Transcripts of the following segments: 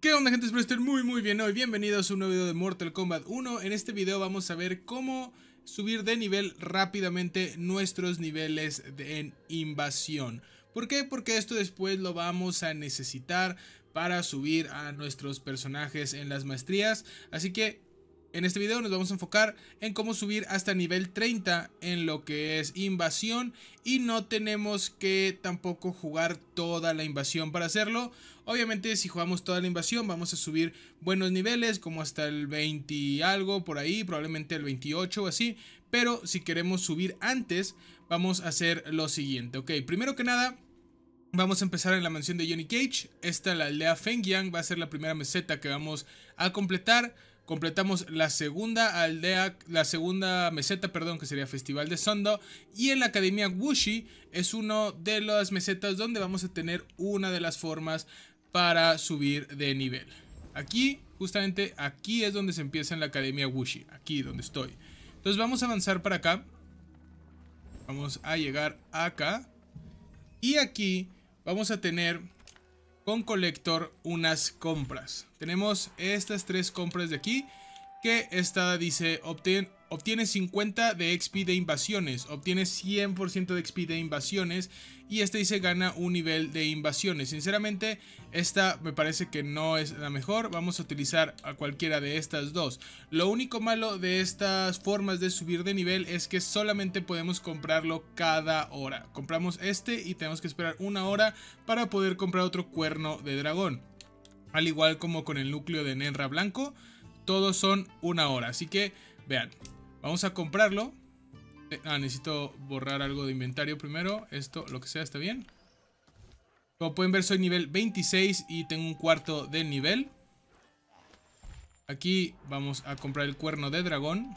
¿Qué onda gente? Espero estén muy muy bien hoy. Bienvenidos a un nuevo video de Mortal Kombat 1. En este video vamos a ver cómo subir de nivel rápidamente nuestros niveles de, en invasión. ¿Por qué? Porque esto después lo vamos a necesitar para subir a nuestros personajes en las maestrías. Así que en este video nos vamos a enfocar en cómo subir hasta nivel 30 en lo que es invasión y no tenemos que tampoco jugar toda la invasión para hacerlo. Obviamente si jugamos toda la invasión vamos a subir buenos niveles como hasta el 20 y algo por ahí, probablemente el 28 o así. Pero si queremos subir antes vamos a hacer lo siguiente. Ok, primero que nada Vamos a empezar en la mansión de Johnny Cage. Esta, la aldea Fengyang, va a ser la primera meseta que vamos a completar. Completamos la segunda aldea, la segunda meseta, perdón, que sería Festival de Sondo. Y en la Academia Wushi es uno de las mesetas donde vamos a tener una de las formas para subir de nivel. Aquí, justamente aquí es donde se empieza en la Academia Wushi, aquí donde estoy. Entonces vamos a avanzar para acá. Vamos a llegar acá. Y aquí vamos a tener con Collector unas compras. Tenemos estas tres compras de aquí que esta dice obtén Obtienes 50 de XP de invasiones, obtienes 100% de XP de invasiones y este dice gana un nivel de invasiones. Sinceramente, esta me parece que no es la mejor, vamos a utilizar a cualquiera de estas dos. Lo único malo de estas formas de subir de nivel es que solamente podemos comprarlo cada hora. Compramos este y tenemos que esperar una hora para poder comprar otro cuerno de dragón. Al igual como con el núcleo de Nenra Blanco, todos son una hora, así que vean, Vamos a comprarlo. Eh, ah, necesito borrar algo de inventario primero. Esto, lo que sea, está bien. Como pueden ver, soy nivel 26 y tengo un cuarto de nivel. Aquí vamos a comprar el cuerno de dragón.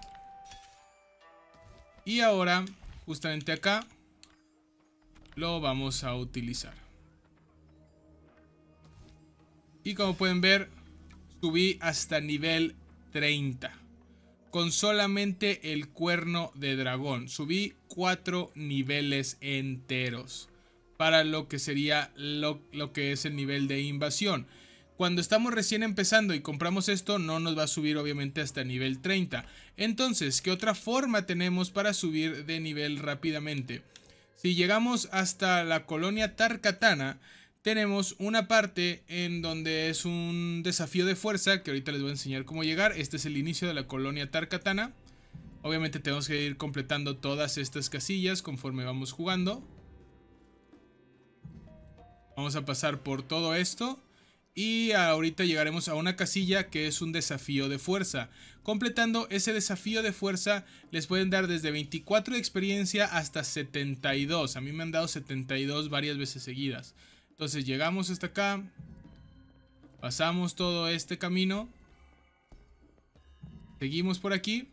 Y ahora, justamente acá, lo vamos a utilizar. Y como pueden ver, subí hasta nivel 30 con solamente el cuerno de dragón. Subí cuatro niveles enteros para lo que sería lo, lo, que es el nivel de invasión. Cuando estamos recién empezando y compramos esto no nos va a subir obviamente hasta nivel 30. Entonces, ¿qué otra forma tenemos para subir de nivel rápidamente? Si llegamos hasta la colonia Tarkatana, tenemos una parte en donde es un desafío de fuerza, que ahorita les voy a enseñar cómo llegar. Este es el inicio de la colonia Tarkatana. Obviamente tenemos que ir completando todas estas casillas conforme vamos jugando. Vamos a pasar por todo esto. Y ahorita llegaremos a una casilla que es un desafío de fuerza. Completando ese desafío de fuerza les pueden dar desde 24 de experiencia hasta 72. A mí me han dado 72 varias veces seguidas. Entonces llegamos hasta acá. Pasamos todo este camino. Seguimos por aquí.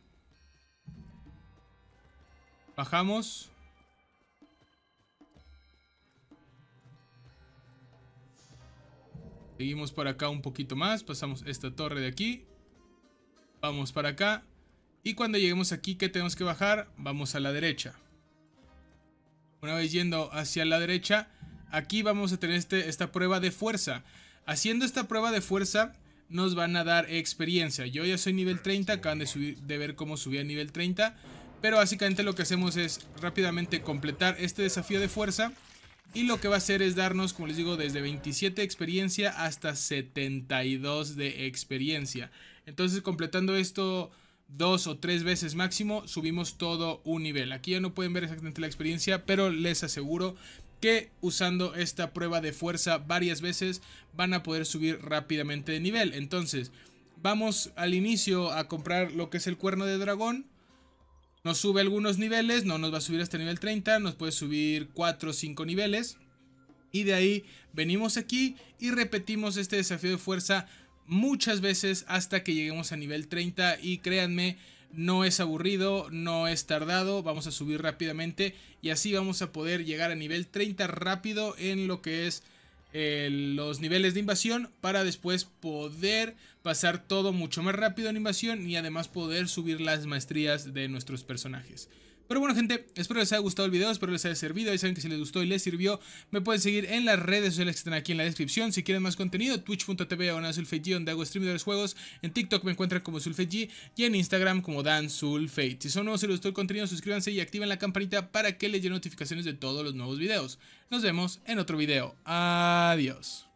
Bajamos. Seguimos por acá un poquito más. Pasamos esta torre de aquí. Vamos para acá. Y cuando lleguemos aquí, que tenemos que bajar? Vamos a la derecha. Una vez yendo hacia la derecha, aquí vamos a tener este, esta prueba de fuerza. Haciendo esta prueba de fuerza nos van a dar experiencia. Yo ya soy nivel 30, acaban de, subir, de ver cómo subí a nivel 30. Pero básicamente lo que hacemos es rápidamente completar este desafío de fuerza. Y lo que va a hacer es darnos, como les digo, desde 27 de experiencia hasta 72 de experiencia. Entonces completando esto dos o tres veces máximo, subimos todo un nivel. Aquí ya no pueden ver exactamente la experiencia, pero les aseguro que usando esta prueba de fuerza varias veces van a poder subir rápidamente de nivel. Entonces, vamos al inicio a comprar lo que es el cuerno de dragón. Nos sube algunos niveles, no nos va a subir hasta nivel 30, nos puede subir 4 o 5 niveles. Y de ahí venimos aquí y repetimos este desafío de fuerza muchas veces hasta que lleguemos a nivel 30 y créanme, no es aburrido, no es tardado, vamos a subir rápidamente y así vamos a poder llegar a nivel 30 rápido en lo que es eh, los niveles de invasión para después poder pasar todo mucho más rápido en invasión y además poder subir las maestrías de nuestros personajes. Pero bueno gente, espero les haya gustado el video, espero les haya servido. Y saben que si les gustó y les sirvió, me pueden seguir en las redes sociales que están aquí en la descripción. Si quieren más contenido, twitch.tv o G donde hago stream de los juegos. En TikTok me encuentran como G y en Instagram como danzulfate. Si son nuevos y les gustó el contenido, suscríbanse y activen la campanita para que les lleguen notificaciones de todos los nuevos videos. Nos vemos en otro video. Adiós.